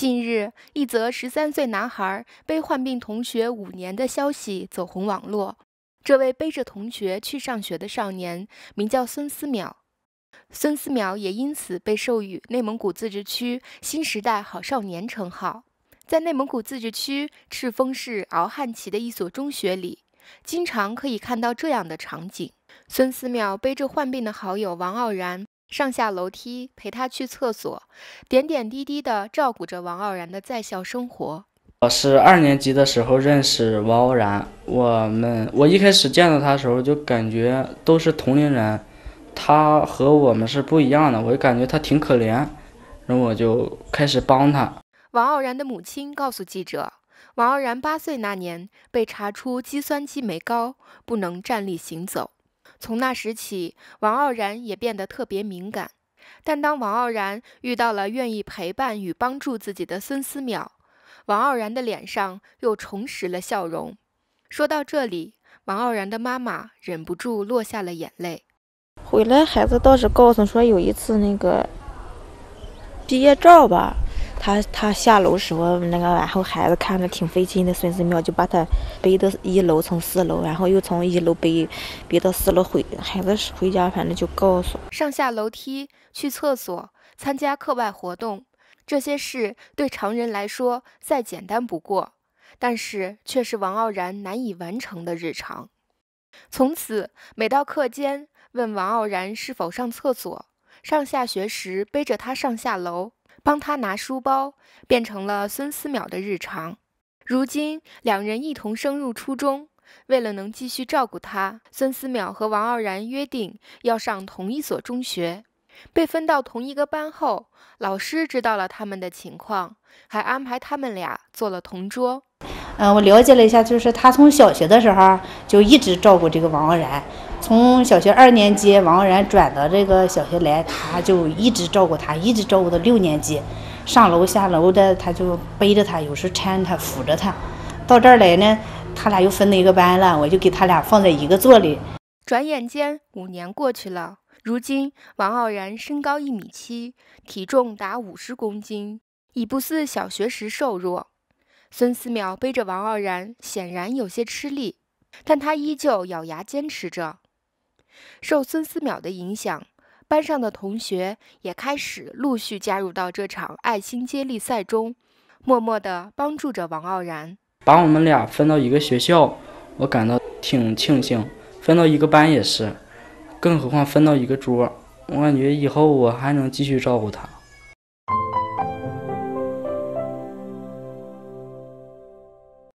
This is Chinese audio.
近日，一则十三岁男孩被患病同学五年的消息走红网络。这位背着同学去上学的少年名叫孙思邈，孙思邈也因此被授予内蒙古自治区新时代好少年称号。在内蒙古自治区赤峰市敖汉旗的一所中学里，经常可以看到这样的场景：孙思邈背着患病的好友王傲然。上下楼梯，陪他去厕所，点点滴滴地照顾着王傲然的在校生活。我是二年级的时候认识王傲然，我们我一开始见到他的时候就感觉都是同龄人，他和我们是不一样的，我就感觉他挺可怜，然后我就开始帮他。王傲然的母亲告诉记者，王傲然八岁那年被查出肌酸激酶高，不能站立行走。从那时起，王傲然也变得特别敏感。但当王傲然遇到了愿意陪伴与帮助自己的孙思邈，王傲然的脸上又重拾了笑容。说到这里，王傲然的妈妈忍不住落下了眼泪。回来，孩子倒是告诉说，有一次那个毕业照吧。他他下楼时候那个，然后孩子看着挺费劲的，孙思邈就把他背到一楼，从四楼，然后又从一楼背背到四楼回。孩子回家，反正就告诉上下楼梯、去厕所、参加课外活动这些事，对常人来说再简单不过，但是却是王傲然难以完成的日常。从此，每到课间问王傲然是否上厕所，上下学时背着他上下楼。帮他拿书包，变成了孙思邈的日常。如今两人一同升入初中，为了能继续照顾他，孙思邈和王傲然约定要上同一所中学。被分到同一个班后，老师知道了他们的情况，还安排他们俩做了同桌。嗯，我了解了一下，就是他从小学的时候就一直照顾这个王傲然。从小学二年级王傲然转到这个小学来，他就一直照顾他，一直照顾到六年级，上楼下楼的，他就背着他，有时搀着他，扶着他。到这儿来呢，他俩又分了一个班了，我就给他俩放在一个座里。转眼间五年过去了，如今王傲然身高一米七，体重达五十公斤，已不似小学时瘦弱。孙思邈背着王傲然，显然有些吃力，但他依旧咬牙坚持着。受孙思邈的影响，班上的同学也开始陆续加入到这场爱心接力赛中，默默地帮助着王傲然。把我们俩分到一个学校，我感到挺庆幸；分到一个班也是，更何况分到一个桌，我感觉以后我还能继续照顾他。